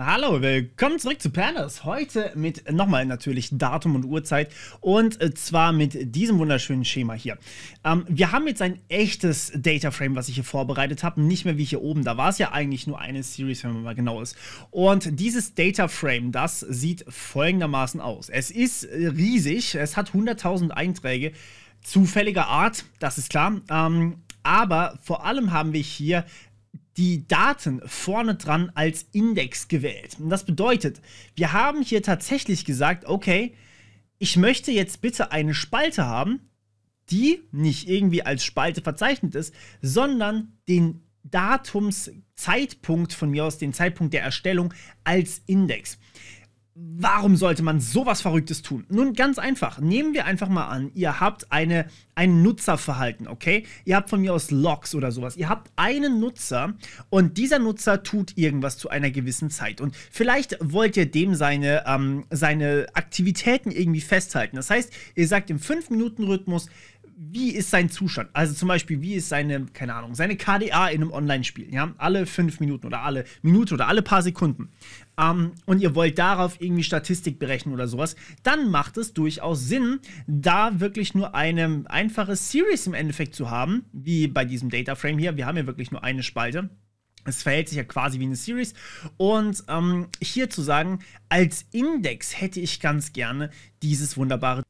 Hallo, willkommen zurück zu Pandas. Heute mit nochmal natürlich Datum und Uhrzeit und äh, zwar mit diesem wunderschönen Schema hier. Ähm, wir haben jetzt ein echtes Data Frame, was ich hier vorbereitet habe, nicht mehr wie hier oben. Da war es ja eigentlich nur eine Series, wenn man mal genau ist. Und dieses Data Frame, das sieht folgendermaßen aus. Es ist äh, riesig, es hat 100.000 Einträge zufälliger Art, das ist klar. Ähm, aber vor allem haben wir hier die Daten vorne dran als Index gewählt. Und das bedeutet, wir haben hier tatsächlich gesagt, okay, ich möchte jetzt bitte eine Spalte haben, die nicht irgendwie als Spalte verzeichnet ist, sondern den Datumszeitpunkt von mir aus, den Zeitpunkt der Erstellung als Index. Warum sollte man sowas Verrücktes tun? Nun ganz einfach. Nehmen wir einfach mal an, ihr habt eine, ein Nutzerverhalten, okay? Ihr habt von mir aus Logs oder sowas. Ihr habt einen Nutzer und dieser Nutzer tut irgendwas zu einer gewissen Zeit. Und vielleicht wollt ihr dem seine, ähm, seine Aktivitäten irgendwie festhalten. Das heißt, ihr sagt im 5-Minuten-Rhythmus, wie ist sein Zustand? Also zum Beispiel, wie ist seine, keine Ahnung, seine KDA in einem Online-Spiel, ja? Alle fünf Minuten oder alle Minute oder alle paar Sekunden. Ähm, und ihr wollt darauf irgendwie Statistik berechnen oder sowas, dann macht es durchaus Sinn, da wirklich nur eine einfache Series im Endeffekt zu haben, wie bei diesem Data Frame hier. Wir haben ja wirklich nur eine Spalte. Es verhält sich ja quasi wie eine Series. Und ähm, hier zu sagen, als Index hätte ich ganz gerne dieses wunderbare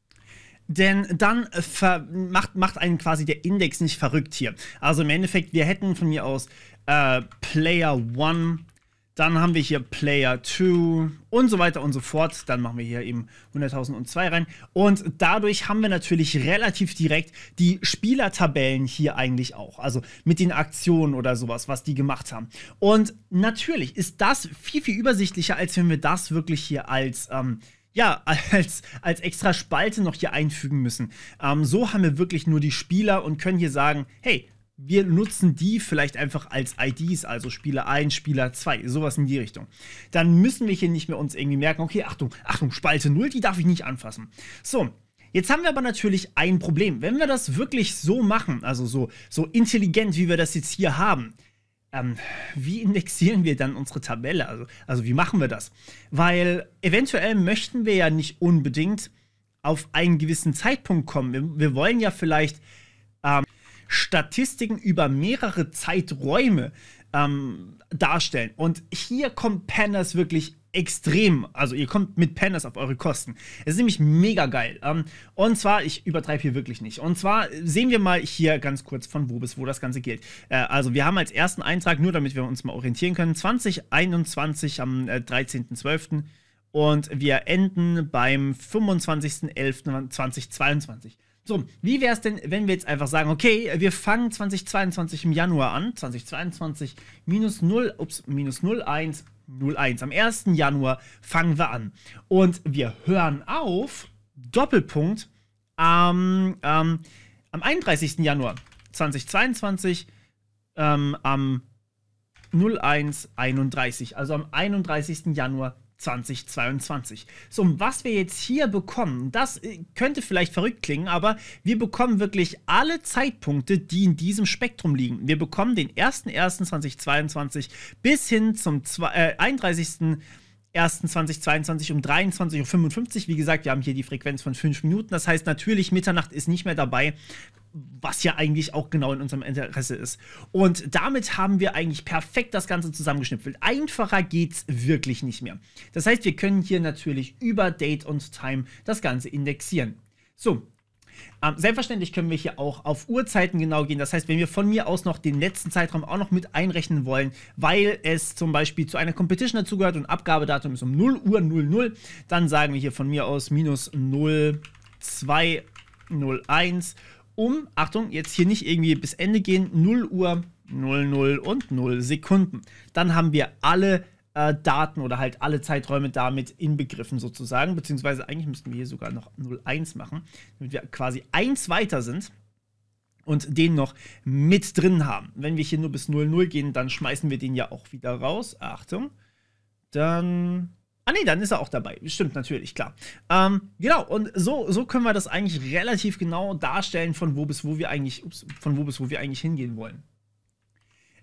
denn dann äh, macht, macht einen quasi der Index nicht verrückt hier. Also im Endeffekt, wir hätten von mir aus äh, Player 1, dann haben wir hier Player 2 und so weiter und so fort. Dann machen wir hier eben 100.002 rein. Und dadurch haben wir natürlich relativ direkt die Spielertabellen hier eigentlich auch. Also mit den Aktionen oder sowas, was die gemacht haben. Und natürlich ist das viel, viel übersichtlicher, als wenn wir das wirklich hier als... Ähm, ja, als, als extra Spalte noch hier einfügen müssen. Ähm, so haben wir wirklich nur die Spieler und können hier sagen, hey, wir nutzen die vielleicht einfach als IDs, also Spieler 1, Spieler 2, sowas in die Richtung. Dann müssen wir hier nicht mehr uns irgendwie merken, okay, Achtung, Achtung, Spalte 0, die darf ich nicht anfassen. So, Jetzt haben wir aber natürlich ein Problem. Wenn wir das wirklich so machen, also so, so intelligent, wie wir das jetzt hier haben, ähm, wie indexieren wir dann unsere Tabelle? Also, also wie machen wir das? Weil eventuell möchten wir ja nicht unbedingt auf einen gewissen Zeitpunkt kommen. Wir, wir wollen ja vielleicht ähm, Statistiken über mehrere Zeiträume ähm, darstellen. Und hier kommt Pandas wirklich extrem. Also ihr kommt mit Pandas auf eure Kosten. Es ist nämlich mega geil. Ähm, und zwar, ich übertreibe hier wirklich nicht. Und zwar sehen wir mal hier ganz kurz von wo bis wo das Ganze gilt. Äh, also wir haben als ersten Eintrag, nur damit wir uns mal orientieren können, 2021 am 13.12. Äh, und wir enden beim 25.11.2022. So, wie wäre es denn, wenn wir jetzt einfach sagen, okay, wir fangen 2022 im Januar an, 2022 minus 0, ups, minus 0, 1, 01. Am 1. Januar fangen wir an. Und wir hören auf, Doppelpunkt, am, ähm, am 31. Januar 2022 ähm, am 01.31, also am 31. Januar 2022. So, was wir jetzt hier bekommen, das äh, könnte vielleicht verrückt klingen, aber wir bekommen wirklich alle Zeitpunkte, die in diesem Spektrum liegen. Wir bekommen den 01.01.2022 bis hin zum 31. 1.2022 äh, um 23.55 Uhr. Wie gesagt, wir haben hier die Frequenz von 5 Minuten. Das heißt, natürlich, Mitternacht ist nicht mehr dabei was ja eigentlich auch genau in unserem Interesse ist. Und damit haben wir eigentlich perfekt das Ganze zusammengeschnipfelt. Einfacher geht's wirklich nicht mehr. Das heißt, wir können hier natürlich über Date und Time das Ganze indexieren. So, ähm, selbstverständlich können wir hier auch auf Uhrzeiten genau gehen. Das heißt, wenn wir von mir aus noch den letzten Zeitraum auch noch mit einrechnen wollen, weil es zum Beispiel zu einer Competition dazugehört und Abgabedatum ist um 0 Uhr 00, dann sagen wir hier von mir aus minus 0201 um, Achtung, jetzt hier nicht irgendwie bis Ende gehen, 0 Uhr, 00 und 0 Sekunden. Dann haben wir alle äh, Daten oder halt alle Zeiträume damit inbegriffen sozusagen, beziehungsweise eigentlich müssten wir hier sogar noch 01 machen, damit wir quasi 1 weiter sind und den noch mit drin haben. Wenn wir hier nur bis 00 gehen, dann schmeißen wir den ja auch wieder raus. Achtung. Dann Ah nee, dann ist er auch dabei. Stimmt, natürlich, klar. Ähm, genau, und so, so können wir das eigentlich relativ genau darstellen, von wo bis wo wir eigentlich, ups, von wo bis wo wir eigentlich hingehen wollen.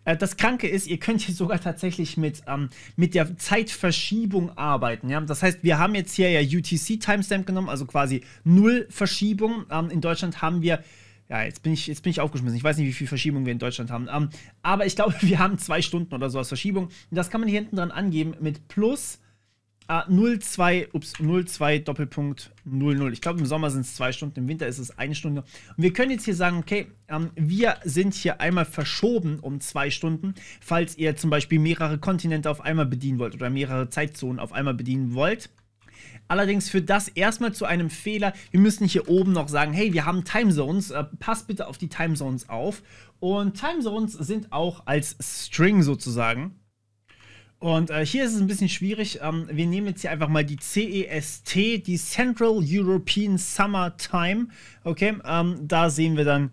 Äh, das Kranke ist, ihr könnt hier sogar tatsächlich mit, ähm, mit der Zeitverschiebung arbeiten. Ja? Das heißt, wir haben jetzt hier ja UTC-Timestamp genommen, also quasi null Verschiebung. Ähm, in Deutschland haben wir ja, jetzt bin, ich, jetzt bin ich aufgeschmissen. Ich weiß nicht, wie viel Verschiebung wir in Deutschland haben. Ähm, aber ich glaube, wir haben zwei Stunden oder so als Verschiebung. Und das kann man hier hinten dran angeben mit plus Ah, 02, ups, 02 Doppelpunkt 00. Ich glaube, im Sommer sind es zwei Stunden, im Winter ist es eine Stunde. Und wir können jetzt hier sagen, okay, ähm, wir sind hier einmal verschoben um zwei Stunden, falls ihr zum Beispiel mehrere Kontinente auf einmal bedienen wollt oder mehrere Zeitzonen auf einmal bedienen wollt. Allerdings führt das erstmal zu einem Fehler. Wir müssen hier oben noch sagen, hey, wir haben Timezones, äh, passt bitte auf die Timezones auf. Und Timezones sind auch als String sozusagen und äh, hier ist es ein bisschen schwierig. Ähm, wir nehmen jetzt hier einfach mal die CEST, die Central European Summer Time. Okay, ähm, da sehen wir dann,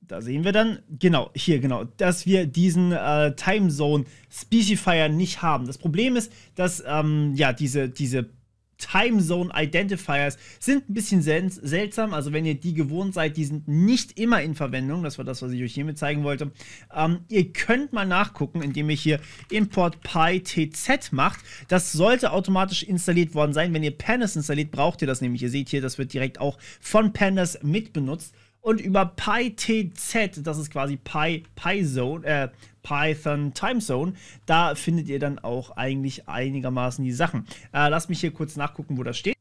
da sehen wir dann, genau, hier, genau, dass wir diesen äh, Time Zone Specifier nicht haben. Das Problem ist, dass ähm, ja diese, diese Time Zone Identifiers sind ein bisschen seltsam. Also, wenn ihr die gewohnt seid, die sind nicht immer in Verwendung. Das war das, was ich euch hiermit zeigen wollte. Ähm, ihr könnt mal nachgucken, indem ihr hier import pytz macht. Das sollte automatisch installiert worden sein. Wenn ihr Pandas installiert, braucht ihr das nämlich. Ihr seht hier, das wird direkt auch von Pandas mitbenutzt und über PyTZ, das ist quasi Py, Pyzone, äh, Python Time Zone, da findet ihr dann auch eigentlich einigermaßen die Sachen. Äh, lasst mich hier kurz nachgucken, wo das steht.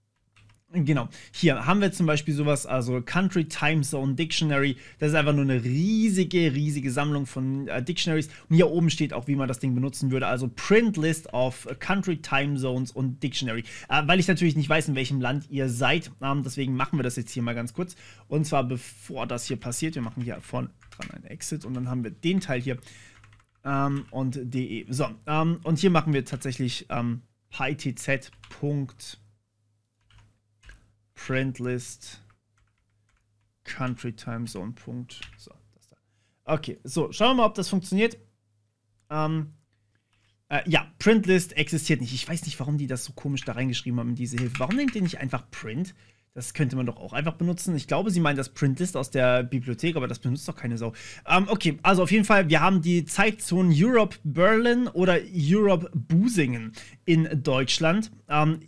Genau. Hier haben wir zum Beispiel sowas, also Country Time Zone Dictionary. Das ist einfach nur eine riesige, riesige Sammlung von äh, Dictionaries. Und hier oben steht auch, wie man das Ding benutzen würde. Also Print List of Country Time Zones und Dictionary. Äh, weil ich natürlich nicht weiß, in welchem Land ihr seid. Ähm, deswegen machen wir das jetzt hier mal ganz kurz. Und zwar bevor das hier passiert. Wir machen hier vorne dran einen Exit und dann haben wir den Teil hier. Ähm, und de. So. Ähm, und hier machen wir tatsächlich ähm, pytz. Printlist Country Time Zone. Punkt. So, das da. Okay, so, schauen wir mal, ob das funktioniert. Ähm, äh, ja, Printlist existiert nicht. Ich weiß nicht, warum die das so komisch da reingeschrieben haben in diese Hilfe. Warum nehmt ihr nicht einfach Print? Das könnte man doch auch einfach benutzen. Ich glaube, sie meinen das Printlist aus der Bibliothek, aber das benutzt doch keine Sau. Ähm, okay, also auf jeden Fall, wir haben die Zeitzonen Europe Berlin oder Europe Busingen in Deutschland. Ähm,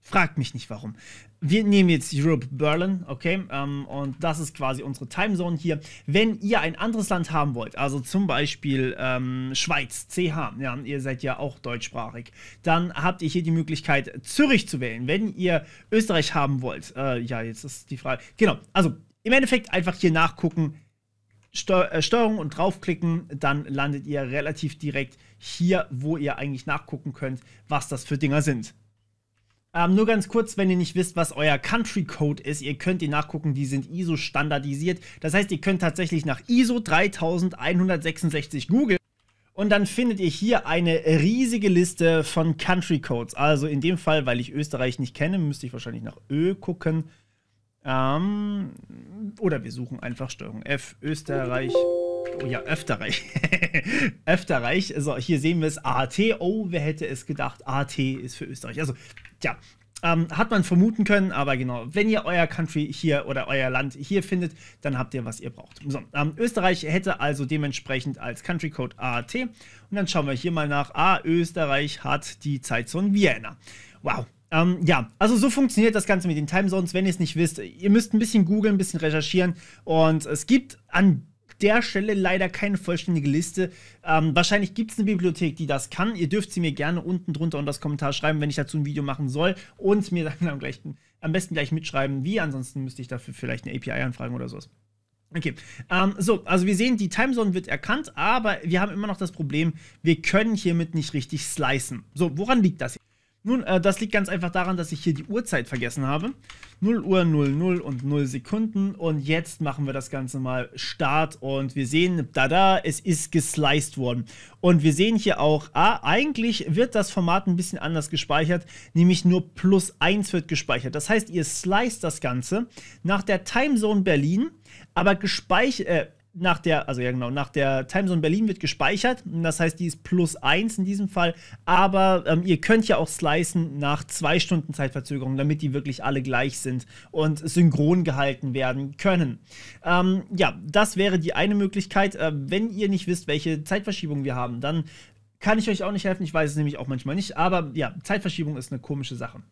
fragt mich nicht warum wir nehmen jetzt Europe Berlin, okay? Ähm, und das ist quasi unsere Timezone hier. Wenn ihr ein anderes Land haben wollt, also zum Beispiel ähm, Schweiz, CH, ja, ihr seid ja auch deutschsprachig, dann habt ihr hier die Möglichkeit, Zürich zu wählen. Wenn ihr Österreich haben wollt, äh, ja, jetzt ist die Frage. Genau, also im Endeffekt einfach hier nachgucken, Steu äh, Steuerung und draufklicken, dann landet ihr relativ direkt hier, wo ihr eigentlich nachgucken könnt, was das für Dinger sind. Ähm, nur ganz kurz, wenn ihr nicht wisst, was euer Country Code ist, ihr könnt ihn nachgucken, die sind ISO standardisiert. Das heißt, ihr könnt tatsächlich nach ISO 3166 googeln. Und dann findet ihr hier eine riesige Liste von Country Codes. Also in dem Fall, weil ich Österreich nicht kenne, müsste ich wahrscheinlich nach Ö gucken. Ähm, oder wir suchen einfach Steuerung F, Österreich. Oh ja, Öfterreich. Öfterreich. So, hier sehen wir es. AT. Oh, wer hätte es gedacht? AT ist für Österreich. Also, tja, ähm, hat man vermuten können, aber genau, wenn ihr euer Country hier oder euer Land hier findet, dann habt ihr, was ihr braucht. So, ähm, Österreich hätte also dementsprechend als Country Code AAT. Und dann schauen wir hier mal nach. Ah, Österreich hat die Zeitzone Vienna. Wow. Ähm, ja, also so funktioniert das Ganze mit den Timezones. Wenn ihr es nicht wisst, ihr müsst ein bisschen googeln, ein bisschen recherchieren. Und es gibt an der Stelle leider keine vollständige Liste. Ähm, wahrscheinlich gibt es eine Bibliothek, die das kann. Ihr dürft sie mir gerne unten drunter und das Kommentar schreiben, wenn ich dazu ein Video machen soll. Und mir dann am, gleich, am besten gleich mitschreiben, wie. Ansonsten müsste ich dafür vielleicht eine API anfragen oder sowas. Okay, ähm, so, also wir sehen, die Timezone wird erkannt, aber wir haben immer noch das Problem, wir können hiermit nicht richtig slicen. So, woran liegt das? Hier? Nun, äh, das liegt ganz einfach daran, dass ich hier die Uhrzeit vergessen habe. 0 Uhr 00 und 0 Sekunden. Und jetzt machen wir das Ganze mal Start. Und wir sehen, da da, es ist gesliced worden. Und wir sehen hier auch, ah, eigentlich wird das Format ein bisschen anders gespeichert. Nämlich nur plus 1 wird gespeichert. Das heißt, ihr sliced das Ganze nach der Timezone Berlin, aber gespeichert, äh, nach der, also ja genau, nach der Timezone Berlin wird gespeichert. Das heißt, die ist plus 1 in diesem Fall. Aber ähm, ihr könnt ja auch slicen nach zwei Stunden Zeitverzögerung, damit die wirklich alle gleich sind und synchron gehalten werden können. Ähm, ja, das wäre die eine Möglichkeit. Äh, wenn ihr nicht wisst, welche Zeitverschiebung wir haben, dann kann ich euch auch nicht helfen. Ich weiß es nämlich auch manchmal nicht. Aber ja, Zeitverschiebung ist eine komische Sache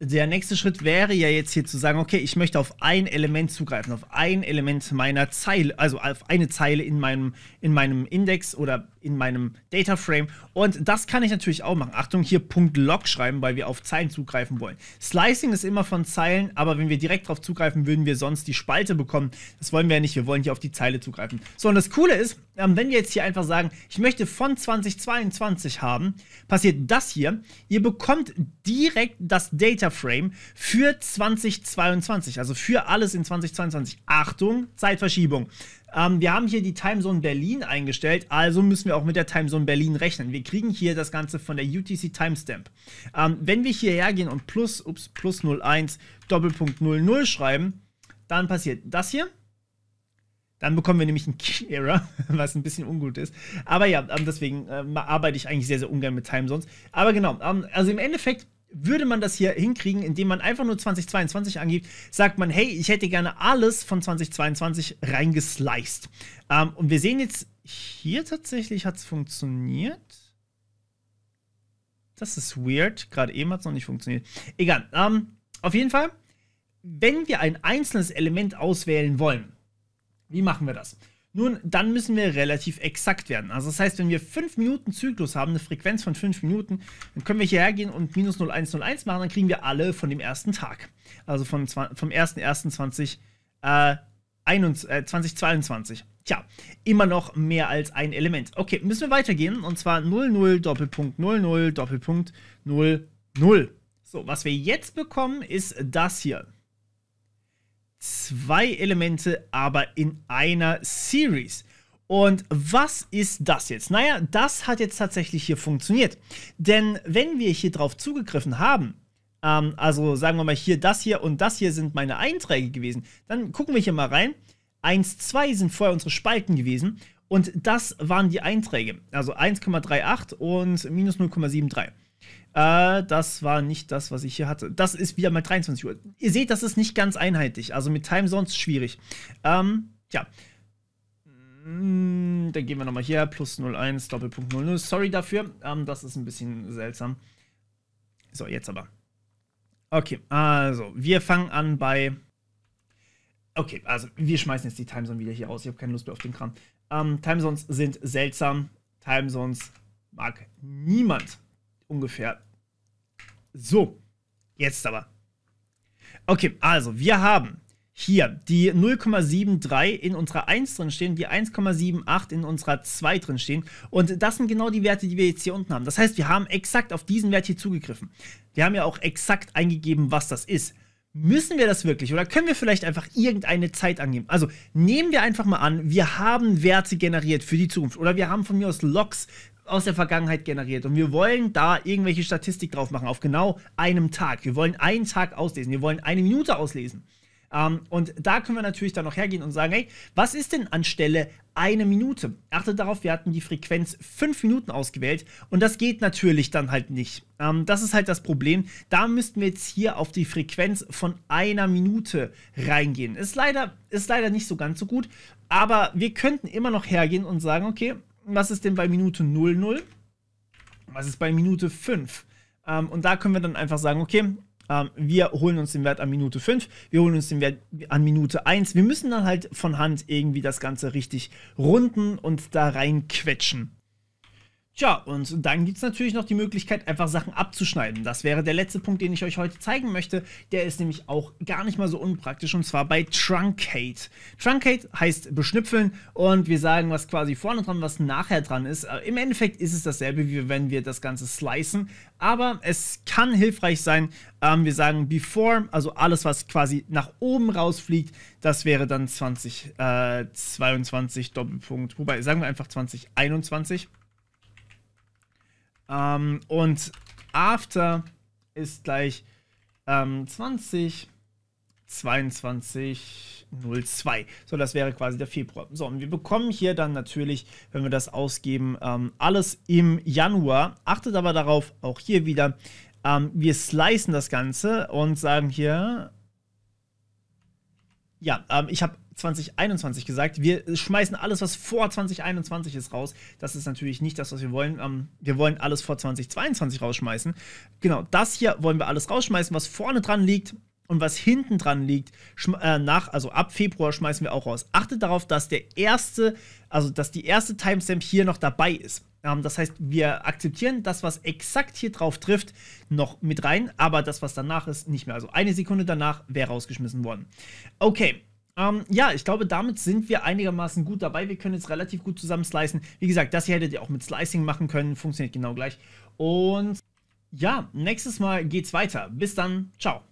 der nächste Schritt wäre ja jetzt hier zu sagen, okay, ich möchte auf ein Element zugreifen, auf ein Element meiner Zeile, also auf eine Zeile in meinem, in meinem Index oder in meinem Data Frame. Und das kann ich natürlich auch machen. Achtung, hier Punkt .log schreiben, weil wir auf Zeilen zugreifen wollen. Slicing ist immer von Zeilen, aber wenn wir direkt drauf zugreifen, würden wir sonst die Spalte bekommen. Das wollen wir ja nicht. Wir wollen hier auf die Zeile zugreifen. So, und das Coole ist, ähm, wenn wir jetzt hier einfach sagen, ich möchte von 2022 haben, passiert das hier. Ihr bekommt direkt das Data Frame für 2022, also für alles in 2022. Achtung, Zeitverschiebung. Ähm, wir haben hier die Timezone Berlin eingestellt, also müssen wir auch mit der Timezone Berlin rechnen. Wir kriegen hier das Ganze von der UTC Timestamp. Ähm, wenn wir hierher gehen und plus, ups, plus 01 Doppelpunkt 00 schreiben, dann passiert das hier. Dann bekommen wir nämlich einen Key-Error, was ein bisschen ungut ist. Aber ja, ähm, deswegen äh, arbeite ich eigentlich sehr, sehr ungern mit Timezones. Aber genau, ähm, also im Endeffekt würde man das hier hinkriegen, indem man einfach nur 2022 angibt, sagt man, hey, ich hätte gerne alles von 2022 reingesliced. Ähm, und wir sehen jetzt, hier tatsächlich hat es funktioniert. Das ist weird. Gerade eben hat es noch nicht funktioniert. Egal. Ähm, auf jeden Fall, wenn wir ein einzelnes Element auswählen wollen, wie machen wir das? Nun, dann müssen wir relativ exakt werden. Also das heißt, wenn wir 5 Minuten Zyklus haben, eine Frequenz von 5 Minuten, dann können wir hierher gehen und minus 0101 machen, dann kriegen wir alle von dem ersten Tag. Also von, vom 01.01.2021. Äh, äh, Tja, immer noch mehr als ein Element. Okay, müssen wir weitergehen und zwar 00 Doppelpunkt 00 Doppelpunkt 00. So, was wir jetzt bekommen, ist das hier zwei Elemente, aber in einer Series. Und was ist das jetzt? Naja, das hat jetzt tatsächlich hier funktioniert. Denn wenn wir hier drauf zugegriffen haben, ähm, also sagen wir mal hier, das hier und das hier sind meine Einträge gewesen, dann gucken wir hier mal rein. 1, 2 sind vorher unsere Spalten gewesen und das waren die Einträge. Also 1,38 und minus 0,73. Äh, das war nicht das, was ich hier hatte. Das ist wieder mal 23 Uhr. Ihr seht, das ist nicht ganz einheitlich. Also mit Time Zones schwierig. Ähm, ja. Mm, dann gehen wir nochmal hier. Plus 01, Doppelpunkt 00. Sorry dafür. Ähm, das ist ein bisschen seltsam. So, jetzt aber. Okay, also, wir fangen an bei. Okay, also, wir schmeißen jetzt die Timezone wieder hier raus. Ich habe keine Lust mehr auf den Kram. Ähm, Timezones sind seltsam. Timezones mag niemand ungefähr. So, jetzt aber. Okay, also wir haben hier die 0,73 in unserer 1 drin stehen, die 1,78 in unserer 2 drin stehen. Und das sind genau die Werte, die wir jetzt hier unten haben. Das heißt, wir haben exakt auf diesen Wert hier zugegriffen. Wir haben ja auch exakt eingegeben, was das ist. Müssen wir das wirklich oder können wir vielleicht einfach irgendeine Zeit angeben? Also nehmen wir einfach mal an, wir haben Werte generiert für die Zukunft oder wir haben von mir aus Logs aus der Vergangenheit generiert. Und wir wollen da irgendwelche Statistik drauf machen, auf genau einem Tag. Wir wollen einen Tag auslesen, wir wollen eine Minute auslesen. Um, ähm, und da können wir natürlich dann noch hergehen und sagen, hey, was ist denn anstelle eine Minute? Achtet darauf, wir hatten die Frequenz fünf Minuten ausgewählt und das geht natürlich dann halt nicht. Um, ähm, das ist halt das Problem. Da müssten wir jetzt hier auf die Frequenz von einer Minute reingehen. Ist leider, ist leider nicht so ganz so gut, aber wir könnten immer noch hergehen und sagen, okay, was ist denn bei Minute 00? Was ist bei Minute 5? Ähm, und da können wir dann einfach sagen, okay, ähm, wir holen uns den Wert an Minute 5, wir holen uns den Wert an Minute 1. Wir müssen dann halt von Hand irgendwie das Ganze richtig runden und da reinquetschen. Tja, und dann gibt es natürlich noch die Möglichkeit, einfach Sachen abzuschneiden. Das wäre der letzte Punkt, den ich euch heute zeigen möchte. Der ist nämlich auch gar nicht mal so unpraktisch und zwar bei Truncate. Truncate heißt beschnüpfeln und wir sagen, was quasi vorne dran, was nachher dran ist. Äh, Im Endeffekt ist es dasselbe, wie wenn wir das Ganze slicen, aber es kann hilfreich sein. Ähm, wir sagen before, also alles, was quasi nach oben rausfliegt, das wäre dann 2022 äh, Doppelpunkt, wobei sagen wir einfach 2021. Ähm, und After ist gleich ähm, 20. 22.02. So, das wäre quasi der Februar. So, und wir bekommen hier dann natürlich, wenn wir das ausgeben, ähm, alles im Januar. Achtet aber darauf, auch hier wieder, ähm, wir slicen das Ganze und sagen hier, ja, ähm, ich habe 2021 gesagt. Wir schmeißen alles, was vor 2021 ist, raus. Das ist natürlich nicht das, was wir wollen. Ähm, wir wollen alles vor 2022 rausschmeißen. Genau, das hier wollen wir alles rausschmeißen, was vorne dran liegt. Und was hinten dran liegt, äh, nach, also ab Februar schmeißen wir auch raus. Achtet darauf, dass der erste, also dass die erste Timestamp hier noch dabei ist. Ähm, das heißt, wir akzeptieren das, was exakt hier drauf trifft, noch mit rein, aber das, was danach ist, nicht mehr. Also eine Sekunde danach wäre rausgeschmissen worden. Okay, ähm, ja, ich glaube, damit sind wir einigermaßen gut dabei. Wir können jetzt relativ gut zusammen slicen. Wie gesagt, das hier hättet ihr auch mit Slicing machen können. Funktioniert genau gleich. Und ja, nächstes Mal geht's weiter. Bis dann. Ciao.